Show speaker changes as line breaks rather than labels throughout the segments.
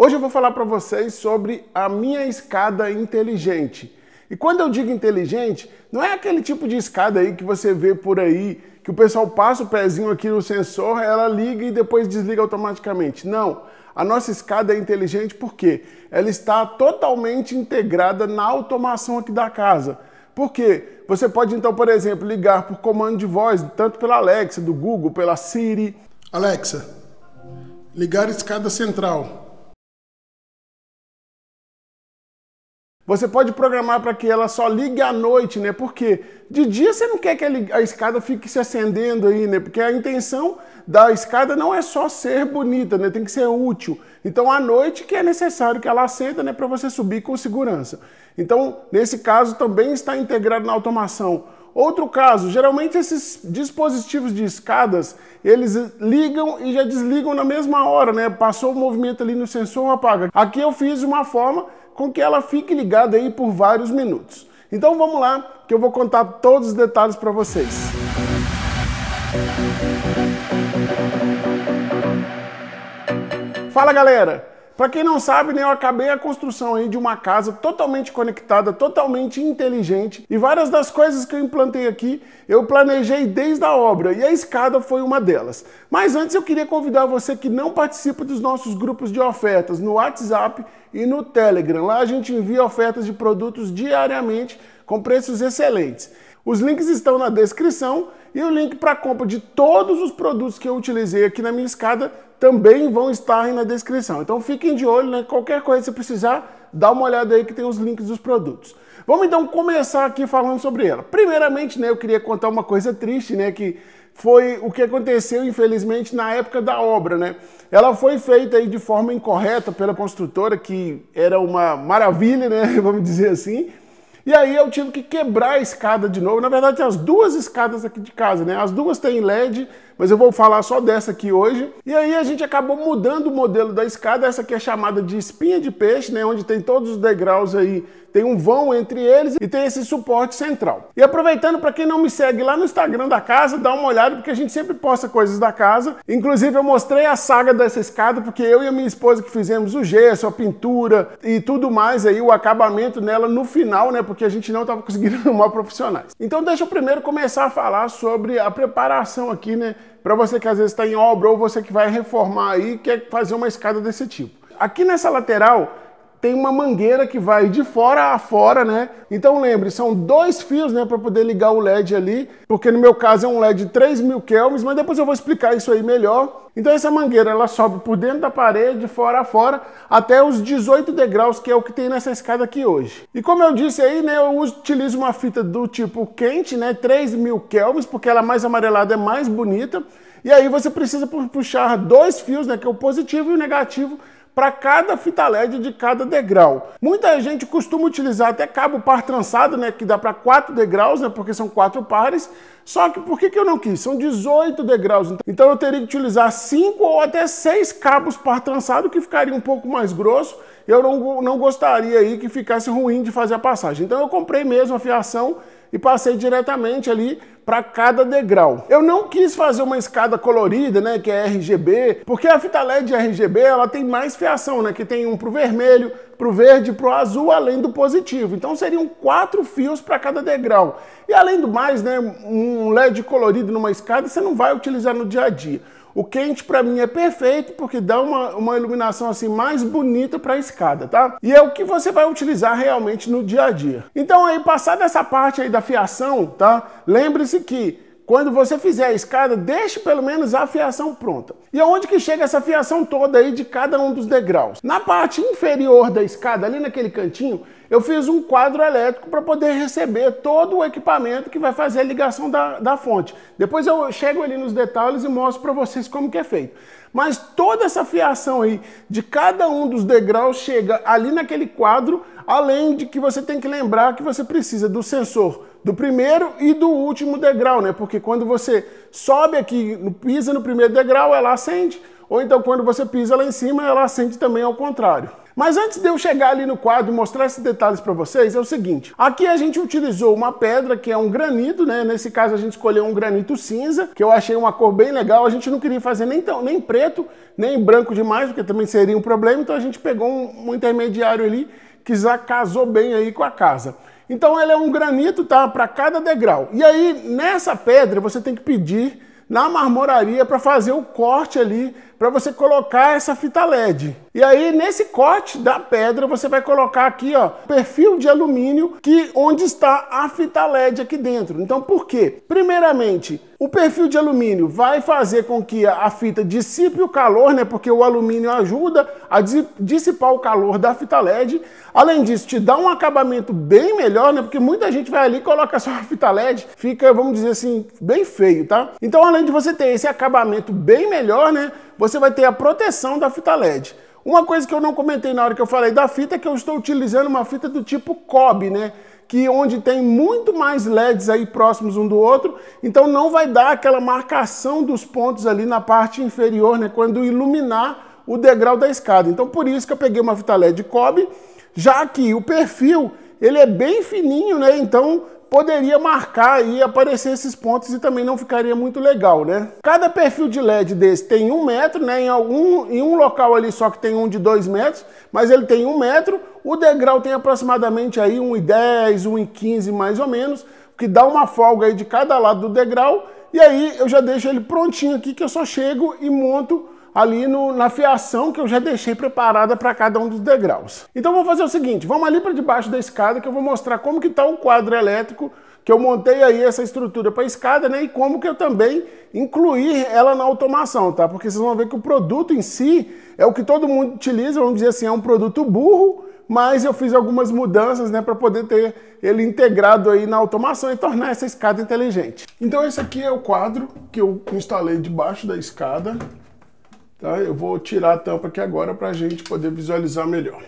Hoje eu vou falar para vocês sobre a minha escada inteligente. E quando eu digo inteligente, não é aquele tipo de escada aí que você vê por aí, que o pessoal passa o pezinho aqui no sensor, ela liga e depois desliga automaticamente. Não. A nossa escada é inteligente porque ela está totalmente integrada na automação aqui da casa. Por quê? Você pode então, por exemplo, ligar por comando de voz, tanto pela Alexa, do Google, pela Siri. Alexa, ligar escada central. Você pode programar para que ela só ligue à noite, né? Porque de dia você não quer que a escada fique se acendendo aí, né? Porque a intenção da escada não é só ser bonita, né? Tem que ser útil. Então à noite que é necessário que ela acenda, né? Para você subir com segurança. Então nesse caso também está integrado na automação. Outro caso, geralmente esses dispositivos de escadas, eles ligam e já desligam na mesma hora, né? Passou o movimento ali no sensor, apaga. Aqui eu fiz uma forma com que ela fique ligada aí por vários minutos. Então vamos lá, que eu vou contar todos os detalhes para vocês. Fala galera! Para quem não sabe, né, eu acabei a construção aí de uma casa totalmente conectada, totalmente inteligente e várias das coisas que eu implantei aqui eu planejei desde a obra e a escada foi uma delas. Mas antes eu queria convidar você que não participa dos nossos grupos de ofertas no WhatsApp e no Telegram. Lá a gente envia ofertas de produtos diariamente com preços excelentes. Os links estão na descrição e o link para compra de todos os produtos que eu utilizei aqui na minha escada também vão estar aí na descrição. Então fiquem de olho, né? Qualquer coisa que você precisar, dá uma olhada aí que tem os links dos produtos. Vamos então começar aqui falando sobre ela. Primeiramente, né, eu queria contar uma coisa triste, né, que foi o que aconteceu, infelizmente, na época da obra, né? Ela foi feita aí de forma incorreta pela construtora, que era uma maravilha, né, vamos dizer assim, e aí eu tive que quebrar a escada de novo. Na verdade, tem as duas escadas aqui de casa, né? As duas têm LED, mas eu vou falar só dessa aqui hoje. E aí a gente acabou mudando o modelo da escada. Essa aqui é chamada de espinha de peixe, né? Onde tem todos os degraus aí tem um vão entre eles e tem esse suporte central. E aproveitando para quem não me segue lá no Instagram da casa, dá uma olhada porque a gente sempre posta coisas da casa. Inclusive eu mostrei a saga dessa escada porque eu e a minha esposa que fizemos o gesso, a pintura e tudo mais aí, o acabamento nela no final, né? Porque a gente não estava conseguindo arrumar profissionais. Então deixa eu primeiro começar a falar sobre a preparação aqui, né? Para você que às vezes está em obra ou você que vai reformar aí e quer fazer uma escada desse tipo. Aqui nessa lateral tem uma mangueira que vai de fora a fora, né? Então lembre, são dois fios, né, para poder ligar o LED ali, porque no meu caso é um LED de 3000 kelvins, mas depois eu vou explicar isso aí melhor. Então essa mangueira, ela sobe por dentro da parede, de fora a fora, até os 18 degraus, que é o que tem nessa escada aqui hoje. E como eu disse aí, né, eu utilizo uma fita do tipo quente, né, 3000 kelvins, porque ela mais amarelada é mais bonita. E aí você precisa puxar dois fios, né, que é o positivo e o negativo, para cada fita LED de cada degrau. Muita gente costuma utilizar até cabo par trançado, né, que dá para quatro degraus, né, porque são quatro pares, só que por que, que eu não quis? São 18 degraus, então, então eu teria que utilizar cinco ou até seis cabos par trançado, que ficaria um pouco mais grosso, eu não, não gostaria aí que ficasse ruim de fazer a passagem. Então eu comprei mesmo a fiação e passei diretamente ali para cada degrau. Eu não quis fazer uma escada colorida, né, que é RGB, porque a fita LED RGB ela tem mais fiação, né, que tem um pro vermelho, pro verde, pro azul, além do positivo. Então seriam quatro fios para cada degrau. E além do mais, né, um LED colorido numa escada você não vai utilizar no dia a dia. O quente para mim é perfeito porque dá uma, uma iluminação assim mais bonita para a escada, tá? E é o que você vai utilizar realmente no dia a dia. Então aí, passada essa parte aí da fiação, tá? Lembre-se que quando você fizer a escada, deixe pelo menos a fiação pronta. E aonde que chega essa fiação toda aí de cada um dos degraus? Na parte inferior da escada, ali naquele cantinho, eu fiz um quadro elétrico para poder receber todo o equipamento que vai fazer a ligação da, da fonte. Depois eu chego ali nos detalhes e mostro para vocês como que é feito. Mas toda essa fiação aí de cada um dos degraus chega ali naquele quadro, além de que você tem que lembrar que você precisa do sensor do primeiro e do último degrau, né? Porque quando você sobe aqui, pisa no primeiro degrau, ela acende, ou então quando você pisa lá em cima, ela acende também ao contrário. Mas antes de eu chegar ali no quadro e mostrar esses detalhes para vocês, é o seguinte. Aqui a gente utilizou uma pedra que é um granito, né? Nesse caso a gente escolheu um granito cinza, que eu achei uma cor bem legal. A gente não queria fazer nem, tão, nem preto, nem branco demais, porque também seria um problema. Então a gente pegou um, um intermediário ali que já casou bem aí com a casa. Então ela é um granito, tá? Para cada degrau. E aí, nessa pedra, você tem que pedir na marmoraria para fazer o corte ali para você colocar essa fita LED. E aí nesse corte da pedra você vai colocar aqui, ó, perfil de alumínio que onde está a fita LED aqui dentro. Então por quê? Primeiramente, o perfil de alumínio vai fazer com que a fita dissipe o calor, né? Porque o alumínio ajuda a dissipar o calor da fita LED. Além disso, te dá um acabamento bem melhor, né? Porque muita gente vai ali e coloca só a fita LED, fica, vamos dizer assim, bem feio, tá? Então, além de você ter esse acabamento bem melhor, né? você vai ter a proteção da fita LED. Uma coisa que eu não comentei na hora que eu falei da fita é que eu estou utilizando uma fita do tipo COB, né? Que onde tem muito mais LEDs aí próximos um do outro, então não vai dar aquela marcação dos pontos ali na parte inferior, né? Quando iluminar o degrau da escada. Então por isso que eu peguei uma fita LED COB, já que o perfil ele é bem fininho, né? Então poderia marcar e aparecer esses pontos e também não ficaria muito legal, né? Cada perfil de LED desse tem um metro, né? Em, algum, em um local ali só que tem um de dois metros, mas ele tem um metro. O degrau tem aproximadamente aí 1,10, 1,15 mais ou menos, que dá uma folga aí de cada lado do degrau. E aí eu já deixo ele prontinho aqui que eu só chego e monto ali no, na fiação que eu já deixei preparada para cada um dos degraus. Então vou fazer o seguinte, vamos ali para debaixo da escada que eu vou mostrar como que está o quadro elétrico que eu montei aí essa estrutura para escada, né? E como que eu também incluir ela na automação, tá? Porque vocês vão ver que o produto em si é o que todo mundo utiliza, vamos dizer assim, é um produto burro, mas eu fiz algumas mudanças, né, para poder ter ele integrado aí na automação e tornar essa escada inteligente. Então esse aqui é o quadro que eu instalei debaixo da escada. Tá? Eu vou tirar a tampa aqui agora para a gente poder visualizar melhor.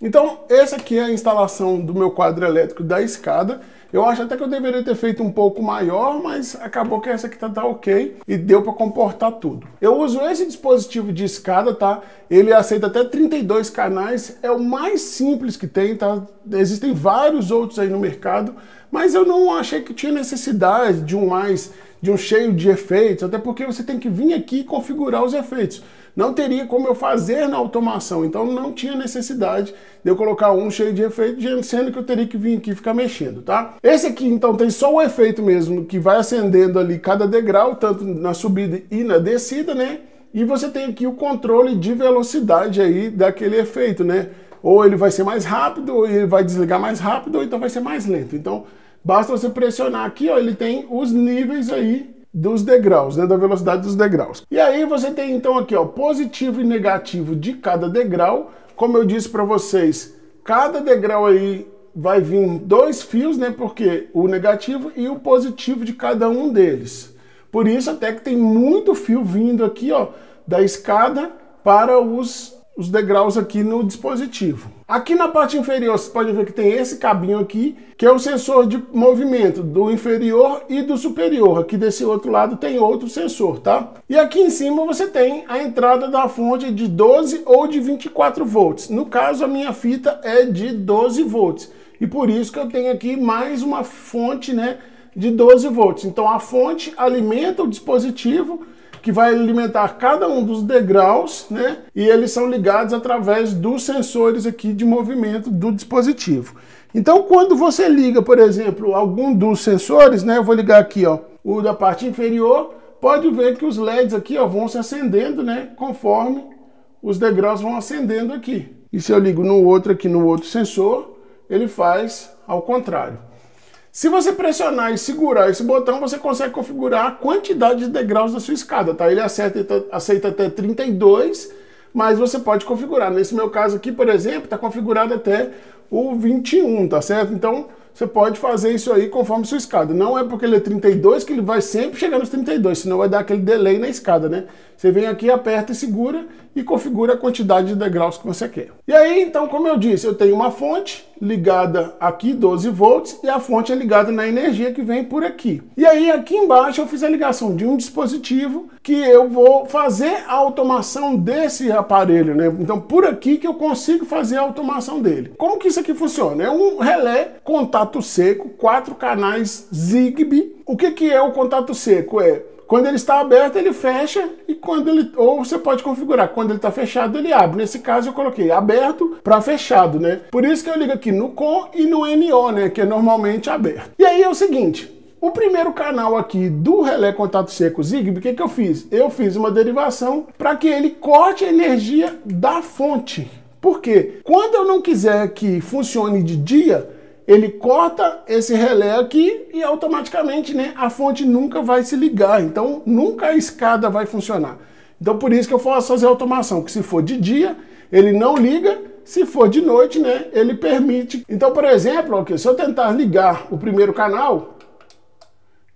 Então, essa aqui é a instalação do meu quadro elétrico da escada. Eu acho até que eu deveria ter feito um pouco maior, mas acabou que essa aqui tá, tá ok e deu para comportar tudo. Eu uso esse dispositivo de escada, tá? Ele aceita até 32 canais, é o mais simples que tem, tá? Existem vários outros aí no mercado, mas eu não achei que tinha necessidade de um mais, de um cheio de efeitos, até porque você tem que vir aqui e configurar os efeitos não teria como eu fazer na automação, então não tinha necessidade de eu colocar um cheio de efeito, sendo que eu teria que vir aqui e ficar mexendo, tá? Esse aqui então tem só o efeito mesmo, que vai acendendo ali cada degrau, tanto na subida e na descida, né? E você tem aqui o controle de velocidade aí daquele efeito, né? Ou ele vai ser mais rápido, ou ele vai desligar mais rápido, ou então vai ser mais lento. Então, basta você pressionar aqui, ó, ele tem os níveis aí dos degraus, né, da velocidade dos degraus. E aí você tem então aqui, ó, positivo e negativo de cada degrau. Como eu disse para vocês, cada degrau aí vai vir dois fios, né, porque o negativo e o positivo de cada um deles. Por isso até que tem muito fio vindo aqui, ó, da escada para os os degraus aqui no dispositivo. Aqui na parte inferior, você pode ver que tem esse cabinho aqui, que é o sensor de movimento do inferior e do superior. Aqui desse outro lado tem outro sensor, tá? E aqui em cima você tem a entrada da fonte de 12 ou de 24 volts. No caso, a minha fita é de 12 volts. E por isso que eu tenho aqui mais uma fonte, né, de 12 volts. Então a fonte alimenta o dispositivo que vai alimentar cada um dos degraus, né? E eles são ligados através dos sensores aqui de movimento do dispositivo. Então, quando você liga, por exemplo, algum dos sensores, né? Eu vou ligar aqui, ó, o da parte inferior, pode ver que os LEDs aqui, ó, vão se acendendo, né? Conforme os degraus vão acendendo aqui. E se eu ligo no outro aqui, no outro sensor, ele faz ao contrário. Se você pressionar e segurar esse botão, você consegue configurar a quantidade de degraus da sua escada, tá? Ele aceita, aceita até 32, mas você pode configurar. Nesse meu caso aqui, por exemplo, está configurado até o 21, tá certo? Então, você pode fazer isso aí conforme sua escada. Não é porque ele é 32 que ele vai sempre chegar nos 32, senão vai dar aquele delay na escada, né? Você vem aqui, aperta e segura e configura a quantidade de degraus que você quer. E aí, então, como eu disse, eu tenho uma fonte ligada aqui, 12 volts, e a fonte é ligada na energia que vem por aqui. E aí, aqui embaixo, eu fiz a ligação de um dispositivo que eu vou fazer a automação desse aparelho, né? Então, por aqui que eu consigo fazer a automação dele. Como que isso aqui funciona? É um relé, contato seco, quatro canais Zigbee. O que, que é o contato seco? É quando ele está aberto, ele fecha e quando ele ou você pode configurar, quando ele está fechado, ele abre. Nesse caso eu coloquei aberto para fechado, né? Por isso que eu ligo aqui no com e no NO, né, que é normalmente aberto. E aí é o seguinte, o primeiro canal aqui do relé contato seco Zigbee, o que, que eu fiz? Eu fiz uma derivação para que ele corte a energia da fonte. Porque quando eu não quiser que funcione de dia, ele corta esse relé aqui e automaticamente né, a fonte nunca vai se ligar. Então nunca a escada vai funcionar. Então por isso que eu faço fazer automação, que se for de dia, ele não liga, se for de noite, né, ele permite. Então, por exemplo, okay, se eu tentar ligar o primeiro canal,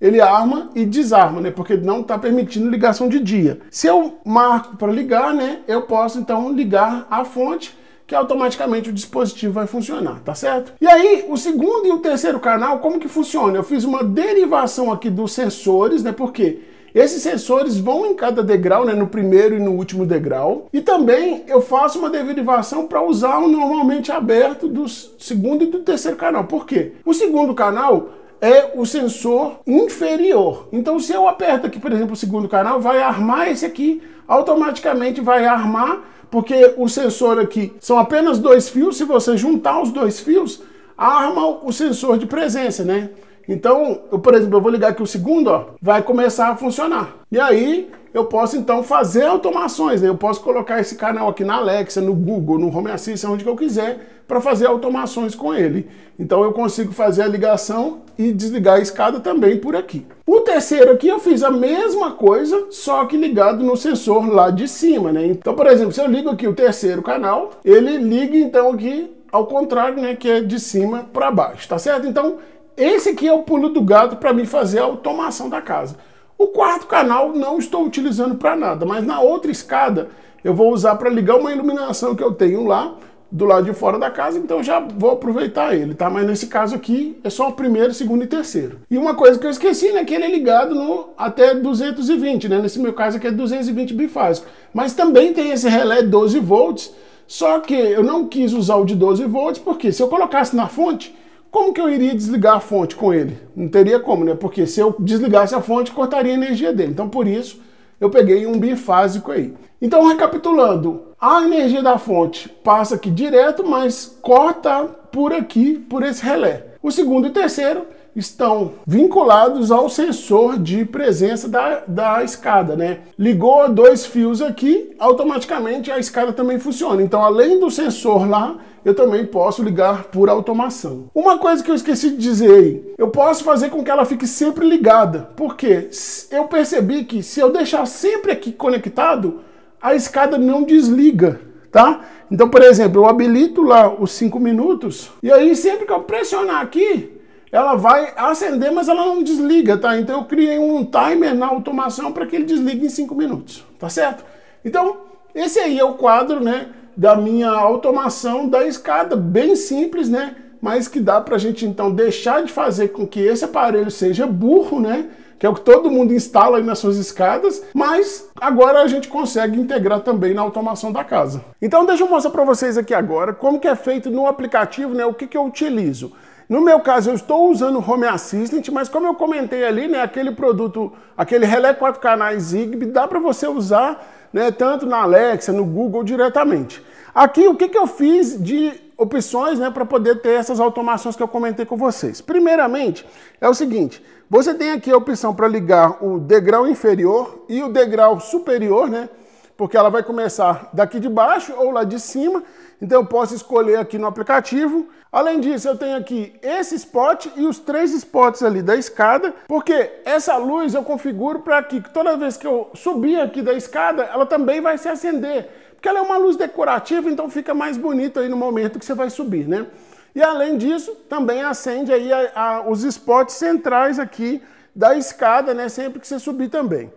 ele arma e desarma, né? Porque não está permitindo ligação de dia. Se eu marco para ligar, né? Eu posso então ligar a fonte que automaticamente o dispositivo vai funcionar, tá certo? E aí, o segundo e o terceiro canal, como que funciona? Eu fiz uma derivação aqui dos sensores, né? Porque esses sensores vão em cada degrau, né? No primeiro e no último degrau. E também eu faço uma derivação para usar o normalmente aberto do segundo e do terceiro canal. Por quê? O segundo canal é o sensor inferior. Então, se eu aperto aqui, por exemplo, o segundo canal, vai armar esse aqui, automaticamente vai armar, porque o sensor aqui são apenas dois fios. Se você juntar os dois fios, arma o sensor de presença, né? Então, eu, por exemplo, eu vou ligar aqui o segundo, ó, vai começar a funcionar. E aí, eu posso então fazer automações. Né? Eu posso colocar esse canal aqui na Alexa, no Google, no Home Assistant, onde que eu quiser, para fazer automações com ele. Então eu consigo fazer a ligação e desligar a escada também por aqui. O terceiro aqui eu fiz a mesma coisa, só que ligado no sensor lá de cima, né? Então, por exemplo, se eu ligo aqui o terceiro canal, ele liga então aqui ao contrário, né, que é de cima para baixo, tá certo? Então, esse aqui é o pulo do gato para mim fazer a automação da casa. O quarto canal não estou utilizando para nada, mas na outra escada eu vou usar para ligar uma iluminação que eu tenho lá do lado de fora da casa, então já vou aproveitar ele, tá? Mas nesse caso aqui é só o primeiro, segundo e terceiro. E uma coisa que eu esqueci, né, que ele é ligado no até 220, né? Nesse meu caso aqui é 220 bifásico. Mas também tem esse relé 12 volts, só que eu não quis usar o de 12 volts porque se eu colocasse na fonte, como que eu iria desligar a fonte com ele? Não teria como, né? Porque se eu desligasse a fonte, cortaria a energia dele. Então, por isso, eu peguei um bifásico aí. Então, recapitulando, a energia da fonte passa aqui direto, mas corta por aqui, por esse relé. O segundo e o terceiro estão vinculados ao sensor de presença da, da escada, né? Ligou dois fios aqui, automaticamente a escada também funciona. Então, além do sensor lá, eu também posso ligar por automação. Uma coisa que eu esqueci de dizer aí, eu posso fazer com que ela fique sempre ligada, porque eu percebi que se eu deixar sempre aqui conectado, a escada não desliga, tá? Então, por exemplo, eu habilito lá os 5 minutos, e aí sempre que eu pressionar aqui, ela vai acender, mas ela não desliga, tá? Então eu criei um timer na automação para que ele desligue em 5 minutos, tá certo? Então, esse aí é o quadro, né, da minha automação da escada, bem simples, né? Mas que dá para a gente então deixar de fazer com que esse aparelho seja burro, né? que é o que todo mundo instala aí nas suas escadas, mas agora a gente consegue integrar também na automação da casa. Então deixa eu mostrar para vocês aqui agora como que é feito no aplicativo, né, o que, que eu utilizo. No meu caso, eu estou usando o Home Assistant, mas como eu comentei ali, né, aquele produto, aquele relé quatro canais Zigbee, dá para você usar né, tanto na Alexa, no Google diretamente. Aqui, o que, que eu fiz de opções né, para poder ter essas automações que eu comentei com vocês? Primeiramente, é o seguinte, você tem aqui a opção para ligar o degrau inferior e o degrau superior, né? porque ela vai começar daqui de baixo ou lá de cima, então eu posso escolher aqui no aplicativo. Além disso, eu tenho aqui esse spot e os três spots ali da escada, porque essa luz eu configuro para que toda vez que eu subir aqui da escada, ela também vai se acender, porque ela é uma luz decorativa, então fica mais bonito aí no momento que você vai subir, né? E além disso, também acende aí a, a, os spots centrais aqui da escada, né? Sempre que você subir também.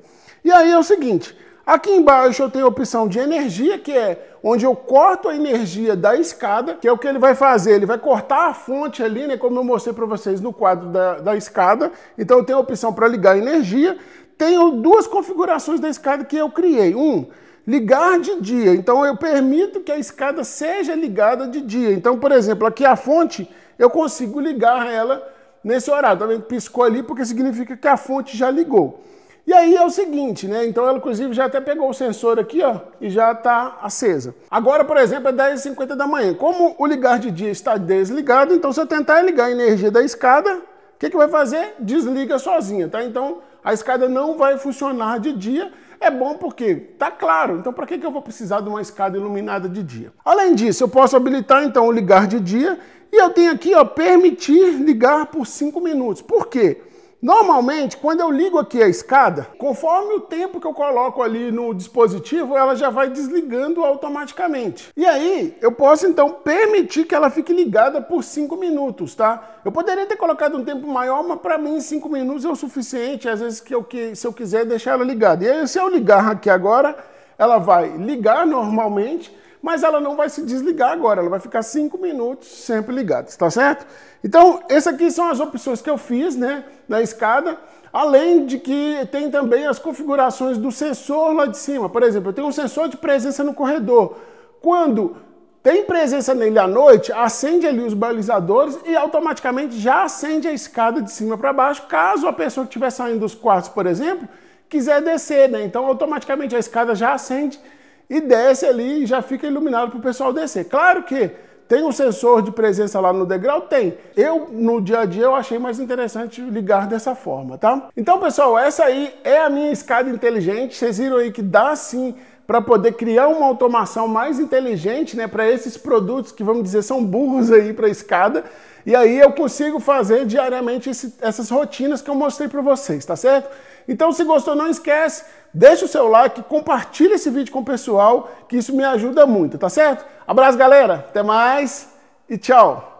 E aí é o seguinte, Aqui embaixo eu tenho a opção de energia, que é onde eu corto a energia da escada, que é o que ele vai fazer, ele vai cortar a fonte ali, né, como eu mostrei para vocês no quadro da, da escada. Então eu tenho a opção para ligar a energia. Tenho duas configurações da escada que eu criei. Um, ligar de dia. Então eu permito que a escada seja ligada de dia. Então, por exemplo, aqui a fonte, eu consigo ligar ela nesse horário. Também tá piscou ali porque significa que a fonte já ligou. E aí é o seguinte, né? Então ela, inclusive, já até pegou o sensor aqui, ó, e já está acesa. Agora, por exemplo, é 10h50 da manhã. Como o ligar de dia está desligado, então se eu tentar ligar a energia da escada, o que, que vai fazer? Desliga sozinha, tá? Então a escada não vai funcionar de dia. É bom porque tá claro, então para que, que eu vou precisar de uma escada iluminada de dia? Além disso, eu posso habilitar então o ligar de dia e eu tenho aqui, ó, permitir ligar por 5 minutos. Por quê? Normalmente, quando eu ligo aqui a escada, conforme o tempo que eu coloco ali no dispositivo, ela já vai desligando automaticamente. E aí, eu posso então permitir que ela fique ligada por 5 minutos, tá? Eu poderia ter colocado um tempo maior, mas para mim 5 minutos é o suficiente, às vezes que eu que se eu quiser deixar ela ligada. E aí, se eu ligar aqui agora, ela vai ligar normalmente mas ela não vai se desligar agora, ela vai ficar 5 minutos sempre ligada, está certo? Então, essas aqui são as opções que eu fiz né, na escada, além de que tem também as configurações do sensor lá de cima. Por exemplo, eu tenho um sensor de presença no corredor. Quando tem presença nele à noite, acende ali os balizadores e automaticamente já acende a escada de cima para baixo, caso a pessoa que estiver saindo dos quartos, por exemplo, quiser descer, né? Então automaticamente a escada já acende e desce ali e já fica iluminado para o pessoal descer. Claro que tem um sensor de presença lá no degrau? Tem. Eu, no dia a dia, eu achei mais interessante ligar dessa forma, tá? Então, pessoal, essa aí é a minha escada inteligente. Vocês viram aí que dá sim para poder criar uma automação mais inteligente, né, para esses produtos que vamos dizer são burros aí para escada. E aí eu consigo fazer diariamente esse, essas rotinas que eu mostrei para vocês, tá certo? Então, se gostou, não esquece, deixa o seu like, compartilha esse vídeo com o pessoal, que isso me ajuda muito, tá certo? Abraço, galera. Até mais e tchau.